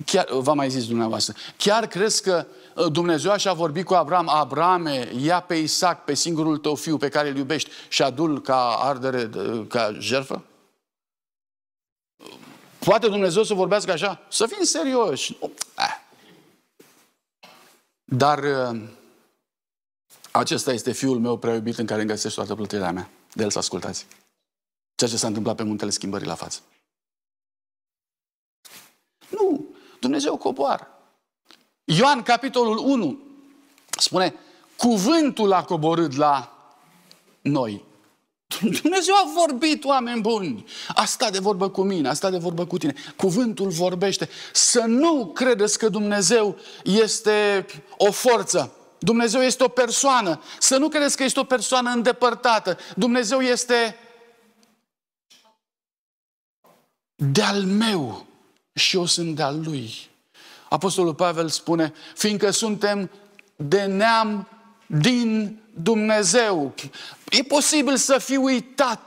Speaker 1: chiar, v-am mai zis dumneavoastră, chiar crezi că uh, Dumnezeu așa a vorbit cu Abraham. Abrame, ia pe Isaac, pe singurul tău fiu pe care îl iubești și adul ca ardere, uh, ca jerfă? Poate Dumnezeu să vorbească așa? Să fim serioși. Ah. Dar uh, acesta este fiul meu prea iubit în care îmi găsești toată plătirea mea. De el să ascultați. Ceea ce s-a întâmplat pe muntele schimbării la față. Nu, Dumnezeu coboară. Ioan, capitolul 1, spune, cuvântul a coborât la noi. Dumnezeu a vorbit, oameni buni. A stat de vorbă cu mine, a stat de vorbă cu tine. Cuvântul vorbește. Să nu credeți că Dumnezeu este o forță Dumnezeu este o persoană. Să nu credeți că este o persoană îndepărtată. Dumnezeu este de-al meu și eu sunt de-al lui. Apostolul Pavel spune, fiindcă suntem de neam din Dumnezeu. E posibil să fi uitat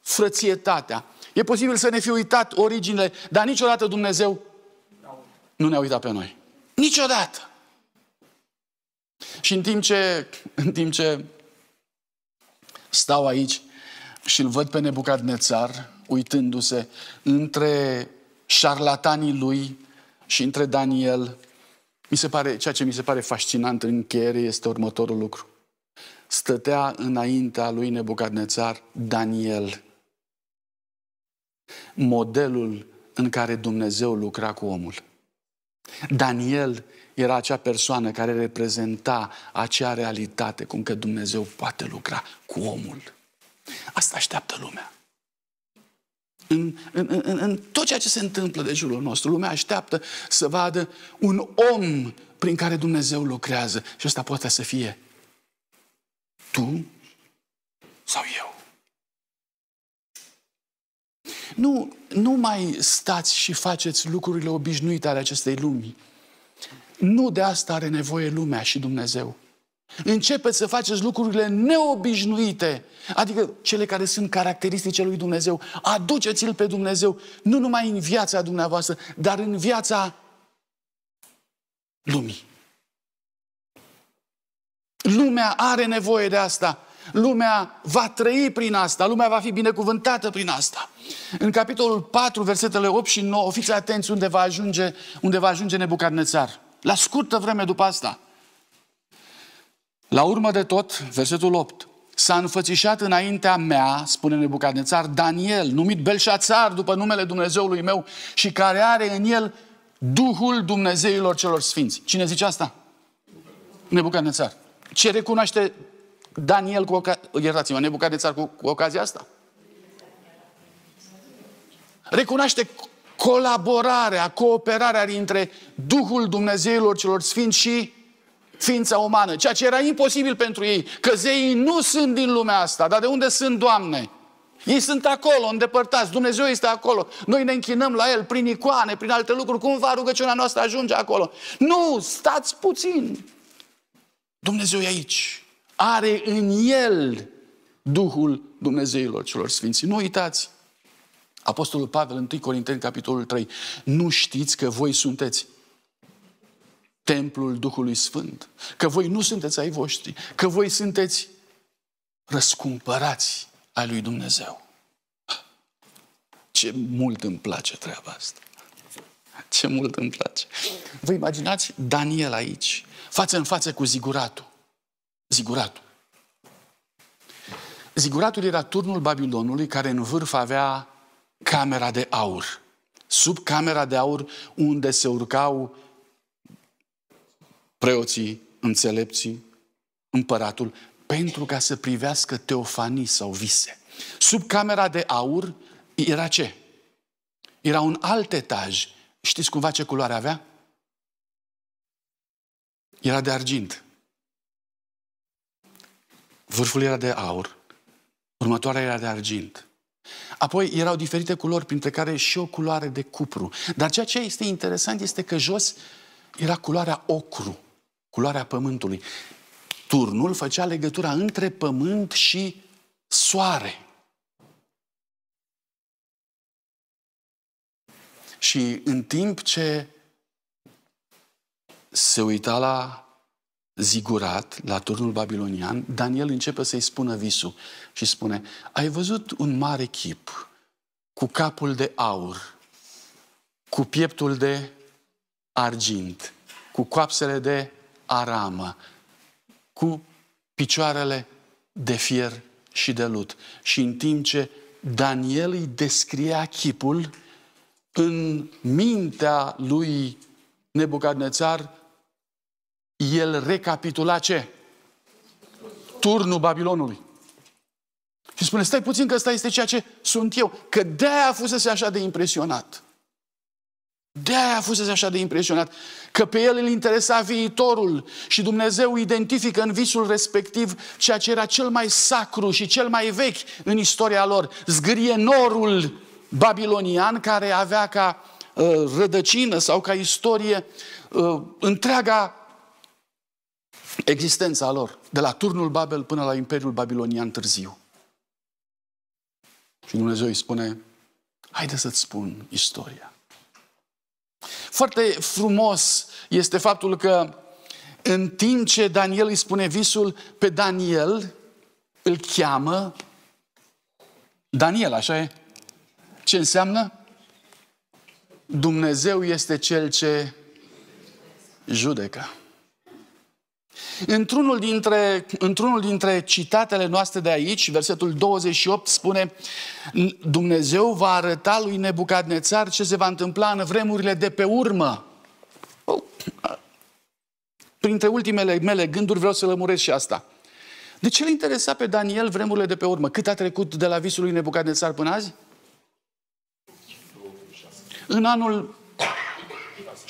Speaker 1: frățietatea. E posibil să ne fi uitat originile, dar niciodată Dumnezeu nu ne-a uitat pe noi. Niciodată. Și în timp ce, în timp ce stau aici și îl văd pe nețar, uitându-se între șarlatanii lui și între Daniel, mi se pare, ceea ce mi se pare fascinant în încheiere este următorul lucru. Stătea înaintea lui Nebucadnețar Daniel, modelul în care Dumnezeu lucra cu omul. Daniel era acea persoană care reprezenta acea realitate cum că Dumnezeu poate lucra cu omul. Asta așteaptă lumea. În, în, în, în tot ceea ce se întâmplă de jurul nostru, lumea așteaptă să vadă un om prin care Dumnezeu lucrează. Și asta poate să fie tu sau eu. Nu, nu mai stați și faceți lucrurile obișnuite ale acestei lumi. Nu de asta are nevoie lumea și Dumnezeu. Începeți să faceți lucrurile neobișnuite, adică cele care sunt caracteristice lui Dumnezeu. Aduceți-l pe Dumnezeu, nu numai în viața dumneavoastră, dar în viața lumii. Lumea are nevoie de asta. Lumea va trăi prin asta. Lumea va fi binecuvântată prin asta. În capitolul 4, versetele 8 și 9, fiți atenți unde va ajunge, unde va ajunge Nebucadnețar. La scurtă vreme după asta. La urmă de tot, versetul 8, s-a înfățișat înaintea mea, spune Nebucadnețar, Daniel, numit Belșațar după numele Dumnezeului meu și care are în el Duhul Dumnezeilor celor sfinți. Cine zice asta? Nebucadnețar. Ce recunoaște Daniel cu oca- iertați-mă, Nebucadnețar cu, cu ocazia asta? Recunoaște colaborarea, cooperarea dintre Duhul Dumnezeilor celor sfinți și ființa umană, ceea ce era imposibil pentru ei, că zeii nu sunt din lumea asta, dar de unde sunt, Doamne? Ei sunt acolo, îndepărtați, Dumnezeu este acolo. Noi ne închinăm la El prin icoane, prin alte lucruri. Cumva rugăciunea noastră ajunge acolo. Nu, stați puțin. Dumnezeu e aici. Are în El Duhul Dumnezeilor celor Sfinți. Nu uitați Apostolul Pavel, 1 Corinteni, capitolul 3. Nu știți că voi sunteți templul Duhului Sfânt, că voi nu sunteți ai voștri, că voi sunteți răscumpărați ai lui Dumnezeu. Ce mult îmi place treaba asta. Ce mult îmi place. Vă imaginați Daniel aici, față în față cu ziguratul. Ziguratul. Ziguratul era turnul Babilonului care în vârf avea camera de aur. Sub camera de aur unde se urcau preoții, înțelepții, împăratul, pentru ca să privească teofanii sau vise. Sub camera de aur era ce? Era un alt etaj. Știți cumva ce culoare avea? Era de argint. Vârful era de aur. Următoarea era de argint. Apoi erau diferite culori, printre care și o culoare de cupru. Dar ceea ce este interesant este că jos era culoarea ocru, culoarea pământului. Turnul făcea legătura între pământ și soare. Și în timp ce se uita la zigurat la turnul babilonian, Daniel începe să-i spună visul și spune, ai văzut un mare chip cu capul de aur, cu pieptul de argint, cu coapsele de aramă, cu picioarele de fier și de lut. Și în timp ce Daniel îi descria chipul, în mintea lui Nebucadnețar el recapitula ce? Turnul Babilonului. Și spune, stai puțin că ăsta este ceea ce sunt eu. Că de-aia fusese așa de impresionat. De-aia fusese așa de impresionat. Că pe el îl interesa viitorul și Dumnezeu identifică în visul respectiv ceea ce era cel mai sacru și cel mai vechi în istoria lor. Zgârie norul babilonian care avea ca uh, rădăcină sau ca istorie uh, întreaga existența lor, de la turnul Babel până la Imperiul Babilonian târziu. Și Dumnezeu îi spune, haide să-ți spun istoria. Foarte frumos este faptul că în timp ce Daniel îi spune visul, pe Daniel îl cheamă Daniel, așa e? Ce înseamnă? Dumnezeu este cel ce judecă. Într-unul dintre, într-unul dintre citatele noastre de aici, versetul 28 spune Dumnezeu va arăta lui Nebucadnețar ce se va întâmpla în vremurile de pe urmă. Oh, printre ultimele mele gânduri vreau să lămuresc și asta. De ce îl interesa pe Daniel vremurile de pe urmă? Cât a trecut de la visul lui Nebucadnețar până azi? În anul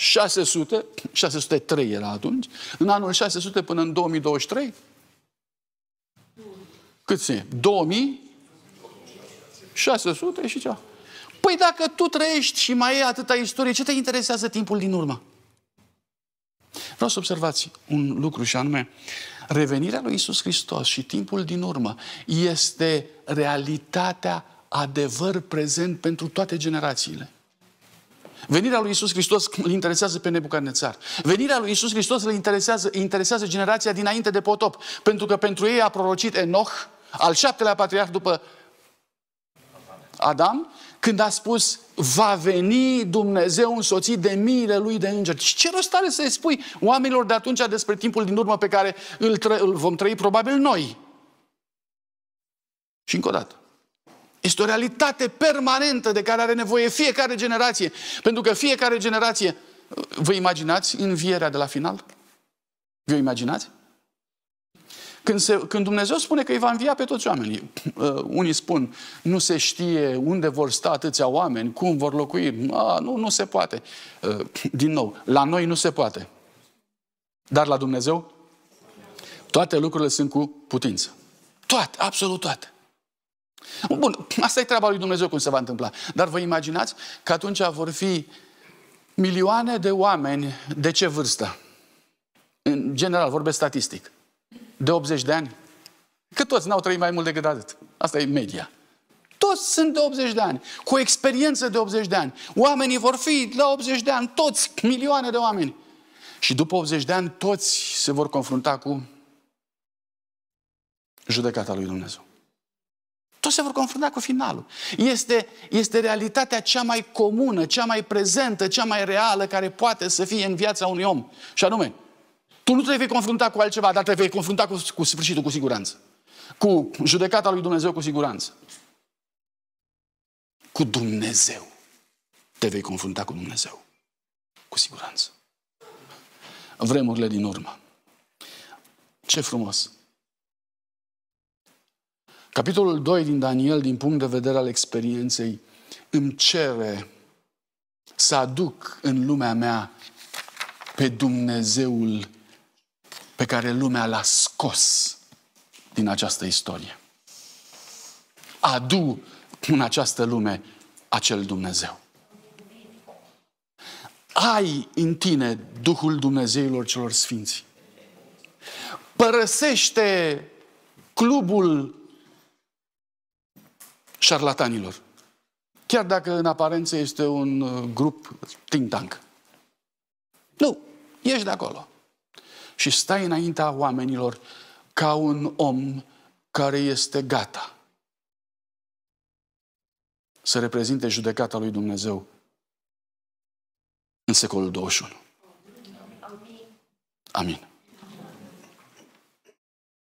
Speaker 1: 600, 603 era atunci, în anul 600 până în 2023? Câți e? 600 și cea. Păi dacă tu trăiești și mai e atâta istorie, ce te interesează timpul din urmă? Vreau să observați un lucru și anume, revenirea lui Isus Hristos și timpul din urmă este realitatea adevăr prezent pentru toate generațiile. Venirea lui Isus Hristos îl interesează pe Nebucarnețar. Venirea lui Isus Hristos îl interesează, interesează generația dinainte de potop, pentru că pentru ei a prorocit Enoch, al șaptelea patriarh după Adam, când a spus, va veni Dumnezeu însoțit de miile lui de îngeri. Și deci ce rost are să-i spui oamenilor de atunci despre timpul din urmă pe care îl, tră- îl vom trăi probabil noi? Și încă o dată. Este o realitate permanentă de care are nevoie fiecare generație. Pentru că fiecare generație... Vă imaginați învierea de la final? Vă imaginați? Când, se, când Dumnezeu spune că îi va învia pe toți oamenii, uh, unii spun, nu se știe unde vor sta atâția oameni, cum vor locui, A, nu, nu se poate. Uh, din nou, la noi nu se poate. Dar la Dumnezeu, toate lucrurile sunt cu putință. Toate, absolut toate. Bun, asta e treaba lui Dumnezeu cum se va întâmpla. Dar vă imaginați că atunci vor fi milioane de oameni de ce vârstă? În general, vorbesc statistic. De 80 de ani? Că toți n-au trăit mai mult decât atât. Asta e media. Toți sunt de 80 de ani, cu experiență de 80 de ani. Oamenii vor fi la 80 de ani, toți, milioane de oameni. Și după 80 de ani, toți se vor confrunta cu judecata lui Dumnezeu. Toți se vor confrunta cu finalul. Este, este realitatea cea mai comună, cea mai prezentă, cea mai reală care poate să fie în viața unui om. Și anume, tu nu te vei confrunta cu altceva, dar te vei confrunta cu, cu sfârșitul cu siguranță. Cu judecata lui Dumnezeu cu siguranță. Cu Dumnezeu. Te vei confrunta cu Dumnezeu. Cu siguranță. Vremurile din urmă. Ce frumos! Capitolul 2 din Daniel, din punct de vedere al experienței, îmi cere să aduc în lumea mea pe Dumnezeul pe care lumea l-a scos din această istorie. Adu în această lume acel Dumnezeu. Ai în tine Duhul Dumnezeilor celor Sfinți. Părăsește clubul șarlatanilor. Chiar dacă în aparență este un uh, grup think tank. Nu, ești de acolo. Și stai înaintea oamenilor ca un om care este gata să reprezinte judecata lui Dumnezeu în secolul 21. Amin.